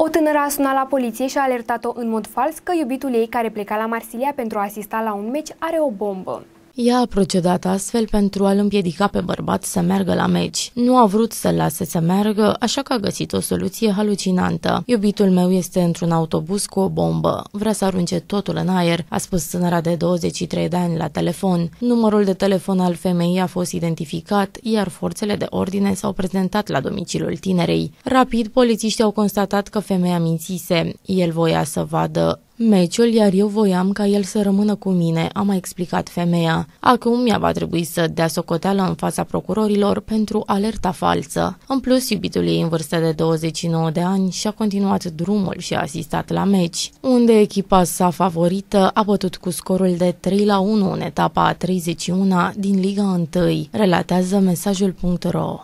O tânără a sunat la poliție și a alertat-o în mod fals că iubitul ei care pleca la Marsilia pentru a asista la un meci are o bombă. Ea a procedat astfel pentru a-l împiedica pe bărbat să meargă la meci. Nu a vrut să-l lase să meargă, așa că a găsit o soluție halucinantă. Iubitul meu este într-un autobuz cu o bombă. Vrea să arunce totul în aer, a spus tânăra de 23 de ani la telefon. Numărul de telefon al femeii a fost identificat, iar forțele de ordine s-au prezentat la domiciliul tinerei. Rapid, polițiștii au constatat că femeia mințise. El voia să vadă meciul, iar eu voiam ca el să rămână cu mine, a mai explicat femeia. Acum mi-a va trebui să dea socoteală în fața procurorilor pentru alerta falsă. În plus, iubitul ei în vârstă de 29 de ani și-a continuat drumul și a asistat la meci, unde echipa sa favorită a bătut cu scorul de 3 la 1 în etapa a 31 din Liga 1, relatează mesajul.ro.